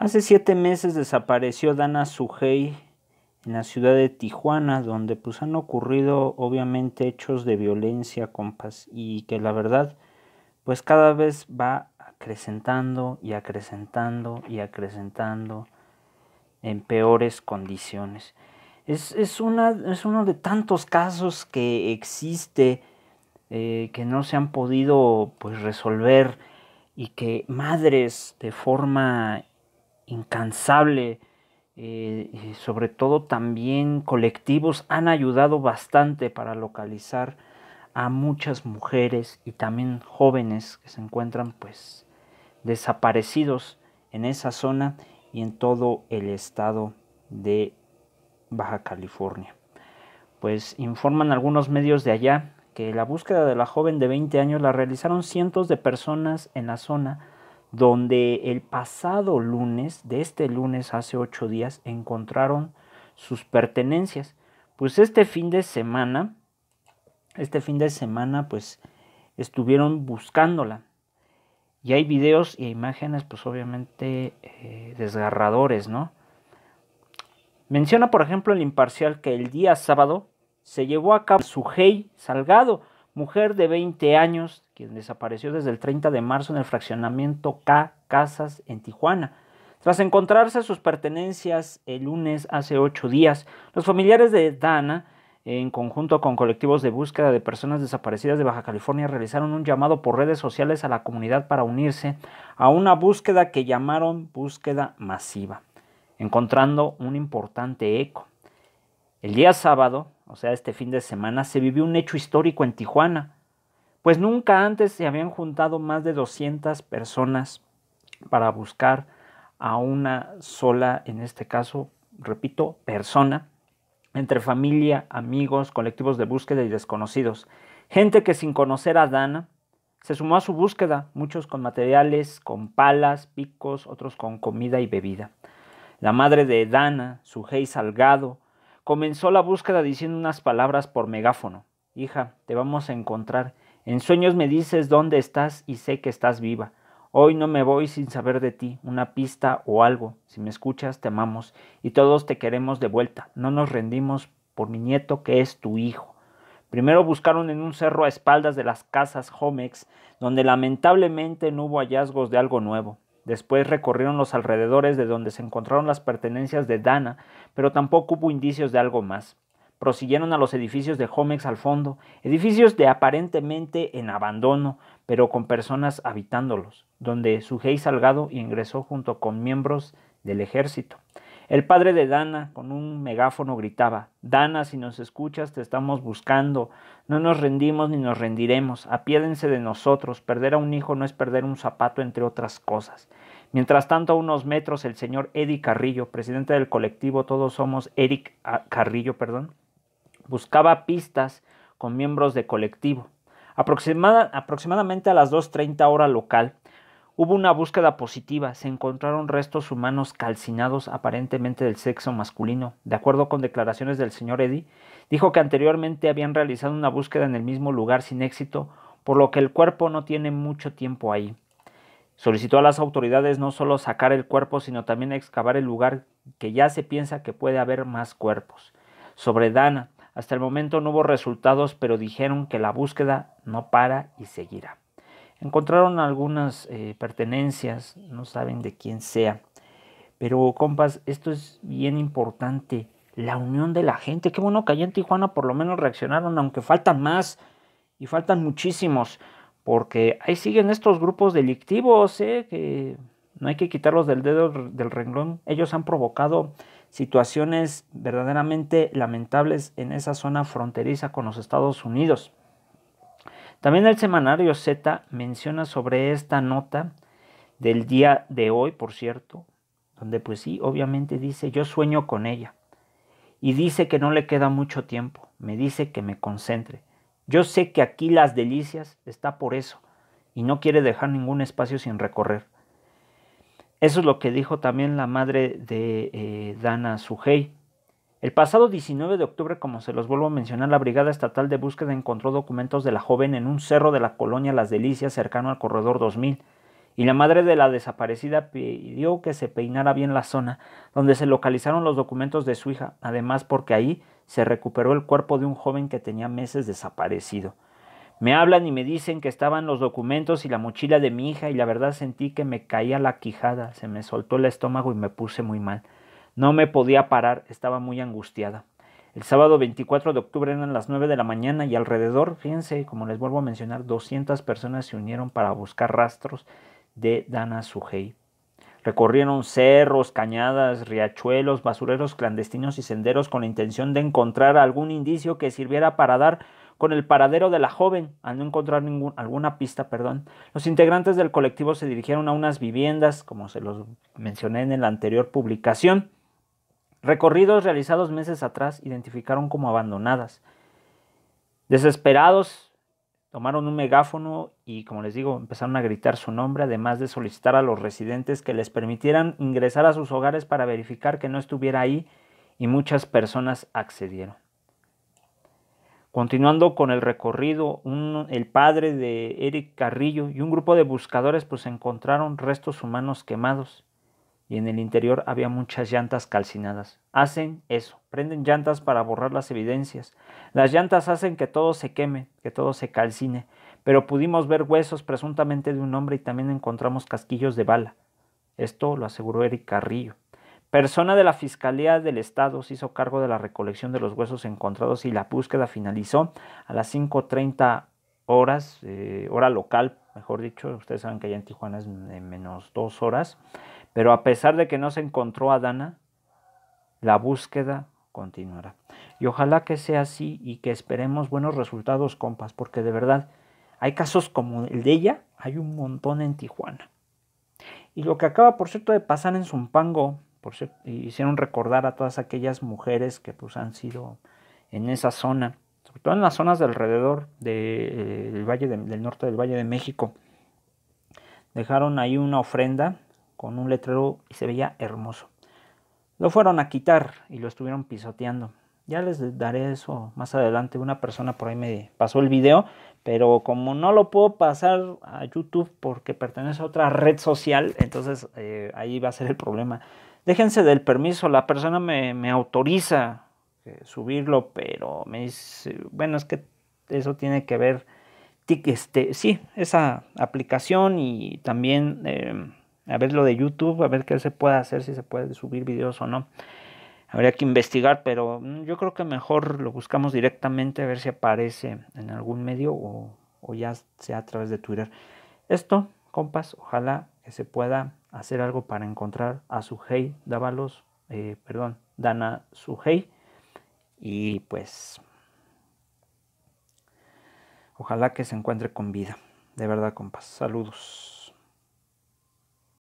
Hace siete meses desapareció Dana Sugey en la ciudad de Tijuana, donde pues han ocurrido obviamente hechos de violencia, compas, y que la verdad pues cada vez va acrecentando y acrecentando y acrecentando en peores condiciones. Es, una, es uno de tantos casos que existe eh, que no se han podido pues, resolver y que madres de forma incansable, eh, y, sobre todo también colectivos, han ayudado bastante para localizar a muchas mujeres y también jóvenes que se encuentran pues desaparecidos en esa zona y en todo el estado de Baja California. Pues informan algunos medios de allá que la búsqueda de la joven de 20 años la realizaron cientos de personas en la zona donde el pasado lunes, de este lunes hace ocho días, encontraron sus pertenencias. Pues este fin de semana, este fin de semana, pues estuvieron buscándola. Y hay videos y imágenes, pues obviamente eh, desgarradores, ¿no? Menciona, por ejemplo, el imparcial que el día sábado se llevó a cabo su Salgado, mujer de 20 años, quien desapareció desde el 30 de marzo en el fraccionamiento K Casas en Tijuana. Tras encontrarse sus pertenencias el lunes hace ocho días, los familiares de Dana, en conjunto con colectivos de búsqueda de personas desaparecidas de Baja California, realizaron un llamado por redes sociales a la comunidad para unirse a una búsqueda que llamaron búsqueda masiva, encontrando un importante eco. El día sábado, o sea, este fin de semana, se vivió un hecho histórico en Tijuana, pues nunca antes se habían juntado más de 200 personas para buscar a una sola, en este caso, repito, persona, entre familia, amigos, colectivos de búsqueda y desconocidos. Gente que sin conocer a Dana se sumó a su búsqueda, muchos con materiales, con palas, picos, otros con comida y bebida. La madre de Dana, su hey Salgado, Comenzó la búsqueda diciendo unas palabras por megáfono. Hija, te vamos a encontrar. En sueños me dices dónde estás y sé que estás viva. Hoy no me voy sin saber de ti, una pista o algo. Si me escuchas, te amamos y todos te queremos de vuelta. No nos rendimos por mi nieto que es tu hijo. Primero buscaron en un cerro a espaldas de las casas Homex, donde lamentablemente no hubo hallazgos de algo nuevo. Después recorrieron los alrededores de donde se encontraron las pertenencias de Dana, pero tampoco hubo indicios de algo más. Prosiguieron a los edificios de Homex al fondo, edificios de aparentemente en abandono, pero con personas habitándolos, donde Sujei Salgado ingresó junto con miembros del ejército. El padre de Dana con un megáfono gritaba, Dana, si nos escuchas, te estamos buscando, no nos rendimos ni nos rendiremos, apiédense de nosotros, perder a un hijo no es perder un zapato, entre otras cosas. Mientras tanto, a unos metros, el señor Eddie Carrillo, presidente del colectivo Todos Somos Eric ah, Carrillo, perdón, buscaba pistas con miembros de colectivo. Aproximada, aproximadamente a las 2.30 hora local, Hubo una búsqueda positiva, se encontraron restos humanos calcinados aparentemente del sexo masculino. De acuerdo con declaraciones del señor Eddy, dijo que anteriormente habían realizado una búsqueda en el mismo lugar sin éxito, por lo que el cuerpo no tiene mucho tiempo ahí. Solicitó a las autoridades no solo sacar el cuerpo, sino también excavar el lugar que ya se piensa que puede haber más cuerpos. Sobre Dana, hasta el momento no hubo resultados, pero dijeron que la búsqueda no para y seguirá. Encontraron algunas eh, pertenencias, no saben de quién sea. Pero compas, esto es bien importante, la unión de la gente. Qué bueno que allá en Tijuana por lo menos reaccionaron, aunque faltan más y faltan muchísimos, porque ahí siguen estos grupos delictivos, ¿eh? que no hay que quitarlos del dedo del renglón. Ellos han provocado situaciones verdaderamente lamentables en esa zona fronteriza con los Estados Unidos. También el semanario Z menciona sobre esta nota del día de hoy, por cierto, donde pues sí, obviamente dice, yo sueño con ella. Y dice que no le queda mucho tiempo, me dice que me concentre. Yo sé que aquí las delicias está por eso, y no quiere dejar ningún espacio sin recorrer. Eso es lo que dijo también la madre de eh, Dana sujei el pasado 19 de octubre, como se los vuelvo a mencionar, la Brigada Estatal de Búsqueda encontró documentos de la joven en un cerro de la colonia Las Delicias cercano al Corredor 2000 y la madre de la desaparecida pidió que se peinara bien la zona donde se localizaron los documentos de su hija, además porque ahí se recuperó el cuerpo de un joven que tenía meses desaparecido. Me hablan y me dicen que estaban los documentos y la mochila de mi hija y la verdad sentí que me caía la quijada, se me soltó el estómago y me puse muy mal. No me podía parar, estaba muy angustiada. El sábado 24 de octubre eran las 9 de la mañana y alrededor, fíjense, como les vuelvo a mencionar, 200 personas se unieron para buscar rastros de Dana Sugei. Recorrieron cerros, cañadas, riachuelos, basureros clandestinos y senderos con la intención de encontrar algún indicio que sirviera para dar con el paradero de la joven. Al no encontrar ningún, alguna pista, perdón, los integrantes del colectivo se dirigieron a unas viviendas, como se los mencioné en la anterior publicación, Recorridos realizados meses atrás identificaron como abandonadas. Desesperados, tomaron un megáfono y, como les digo, empezaron a gritar su nombre, además de solicitar a los residentes que les permitieran ingresar a sus hogares para verificar que no estuviera ahí y muchas personas accedieron. Continuando con el recorrido, el padre de Eric Carrillo y un grupo de buscadores pues encontraron restos humanos quemados y en el interior había muchas llantas calcinadas. Hacen eso, prenden llantas para borrar las evidencias. Las llantas hacen que todo se queme, que todo se calcine, pero pudimos ver huesos presuntamente de un hombre y también encontramos casquillos de bala. Esto lo aseguró Eric Carrillo. Persona de la Fiscalía del Estado se hizo cargo de la recolección de los huesos encontrados y la búsqueda finalizó a las 5.30 horas, eh, hora local, mejor dicho, ustedes saben que allá en Tijuana es menos dos horas. Pero a pesar de que no se encontró a Dana, la búsqueda continuará. Y ojalá que sea así y que esperemos buenos resultados, compas, porque de verdad hay casos como el de ella, hay un montón en Tijuana. Y lo que acaba, por cierto, de pasar en Zumpango, por hicieron recordar a todas aquellas mujeres que pues, han sido en esa zona, sobre todo en las zonas de alrededor eh, valle del norte del Valle de México. Dejaron ahí una ofrenda con un letrero y se veía hermoso. Lo fueron a quitar y lo estuvieron pisoteando. Ya les daré eso más adelante. Una persona por ahí me pasó el video, pero como no lo puedo pasar a YouTube porque pertenece a otra red social, entonces eh, ahí va a ser el problema. Déjense del permiso, la persona me, autoriza eh, subirlo, pero me dice, bueno, es que eso tiene que ver, este, sí, esa aplicación y también... Em, a ver lo de YouTube, a ver qué se puede hacer, si se puede subir videos o no. Habría que investigar, pero mm, yo creo que mejor lo buscamos directamente a ver si aparece en algún medio o, ya sea a través de Twitter. Esto, compas, ojalá que se pueda hacer algo para encontrar a suhei. Dávalos, eh, perdón, Dana Suhei. Y pues, ojalá que se encuentre con vida. De verdad, compas. Saludos.